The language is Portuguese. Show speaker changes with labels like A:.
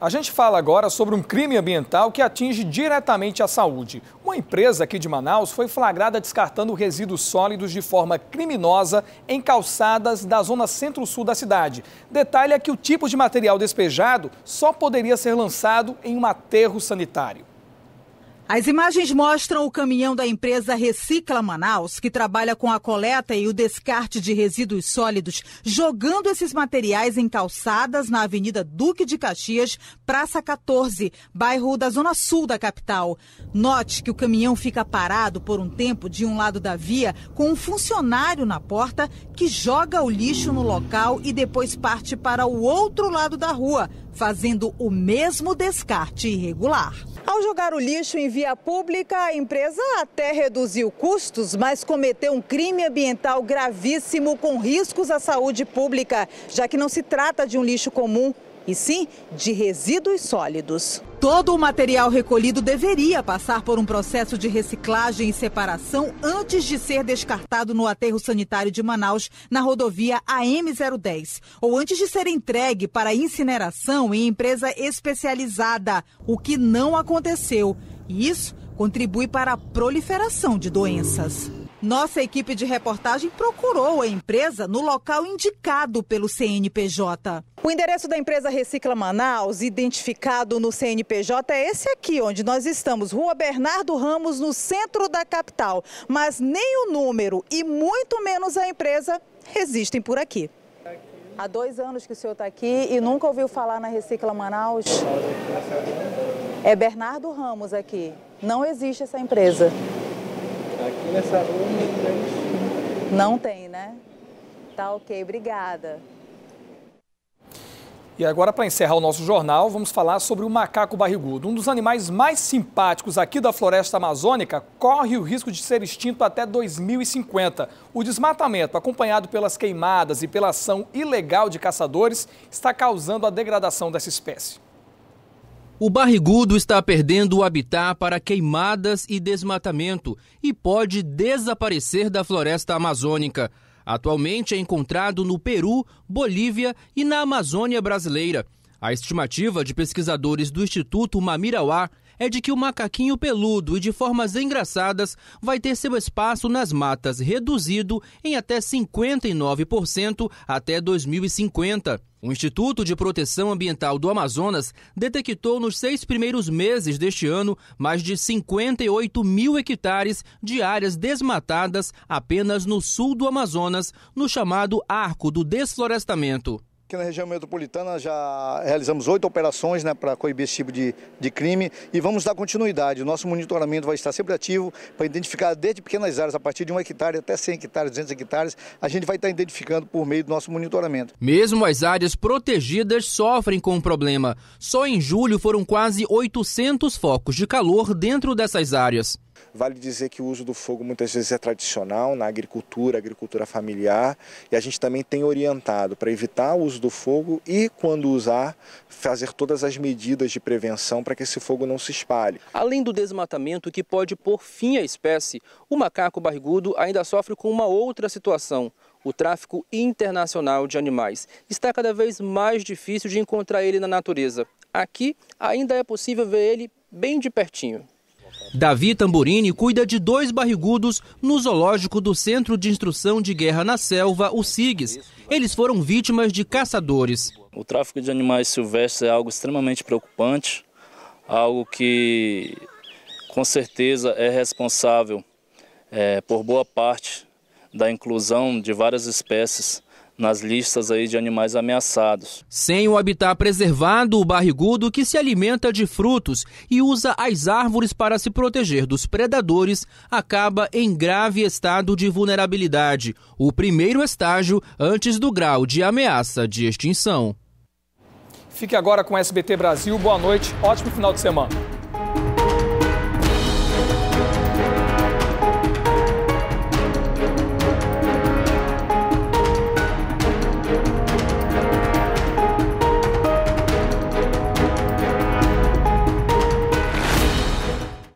A: A gente fala agora sobre um crime ambiental que atinge diretamente a saúde. Uma empresa aqui de Manaus foi flagrada descartando resíduos sólidos de forma criminosa em calçadas da zona centro-sul da cidade. Detalha é que o tipo de material despejado só poderia ser lançado em um aterro sanitário.
B: As imagens mostram o caminhão da empresa Recicla Manaus, que trabalha com a coleta e o descarte de resíduos sólidos, jogando esses materiais em calçadas na Avenida Duque de Caxias, Praça 14, bairro da Zona Sul da capital. Note que o caminhão fica parado por um tempo de um lado da via, com um funcionário na porta que joga o lixo no local e depois parte para o outro lado da rua, fazendo o mesmo descarte irregular. Ao jogar o lixo em via via pública, a empresa até reduziu custos, mas cometeu um crime ambiental gravíssimo com riscos à saúde pública, já que não se trata de um lixo comum, e sim de resíduos sólidos. Todo o material recolhido deveria passar por um processo de reciclagem e separação antes de ser descartado no aterro sanitário de Manaus, na rodovia AM010, ou antes de ser entregue para incineração em empresa especializada, o que não aconteceu. E isso contribui para a proliferação de doenças. Nossa equipe de reportagem procurou a empresa no local indicado pelo CNPJ. O endereço da empresa Recicla Manaus, identificado no CNPJ, é esse aqui, onde nós estamos, Rua Bernardo Ramos, no centro da capital. Mas nem o número e muito menos a empresa resistem por aqui. Há dois anos que o senhor está aqui e nunca ouviu falar na Recicla Manaus? É Bernardo Ramos aqui. Não existe essa empresa.
A: Aqui nessa rua não tem.
B: Não tem, né? Tá ok, obrigada.
A: E agora, para encerrar o nosso jornal, vamos falar sobre o macaco barrigudo. Um dos animais mais simpáticos aqui da floresta amazônica corre o risco de ser extinto até 2050. O desmatamento, acompanhado pelas queimadas e pela ação ilegal de caçadores, está causando a degradação dessa espécie.
C: O barrigudo está perdendo o habitat para queimadas e desmatamento e pode desaparecer da floresta amazônica. Atualmente é encontrado no Peru, Bolívia e na Amazônia brasileira. A estimativa de pesquisadores do Instituto Mamirauá é de que o macaquinho peludo e de formas engraçadas vai ter seu espaço nas matas reduzido em até 59% até 2050. O Instituto de Proteção Ambiental do Amazonas detectou nos seis primeiros meses deste ano mais de 58 mil hectares de áreas desmatadas apenas no sul do Amazonas, no chamado Arco do Desflorestamento.
A: Aqui na região metropolitana já realizamos oito operações né, para coibir esse tipo de, de crime e vamos dar continuidade. O nosso monitoramento vai estar sempre ativo para identificar desde pequenas áreas, a partir de 1 hectare até 100 hectares, 200 hectares, a gente vai estar identificando por meio do nosso monitoramento.
C: Mesmo as áreas protegidas sofrem com o problema. Só em julho foram quase 800 focos de calor dentro
A: dessas áreas. Vale dizer que o uso do fogo muitas vezes é tradicional na agricultura, agricultura familiar, e a gente também tem orientado para evitar o uso do fogo e, quando usar, fazer todas as medidas de prevenção para que esse fogo não se espalhe.
C: Além do desmatamento que pode pôr fim à espécie, o macaco barrigudo ainda sofre com uma outra situação. O tráfico internacional de animais está cada vez mais difícil de encontrar ele na natureza. Aqui ainda é possível ver ele bem de pertinho. Davi Tamburini cuida de dois barrigudos no zoológico do Centro de Instrução de Guerra na Selva, o SIGS. Eles foram vítimas de caçadores. O tráfico de animais silvestres é algo extremamente preocupante, algo que com certeza é responsável é, por boa parte da inclusão de várias espécies nas listas aí de animais ameaçados. Sem o habitat preservado, o barrigudo, que se alimenta de frutos e usa as árvores para se proteger dos predadores, acaba em grave estado de vulnerabilidade, o primeiro estágio antes do grau de ameaça de extinção.
A: Fique agora com o SBT Brasil. Boa noite, ótimo final de semana.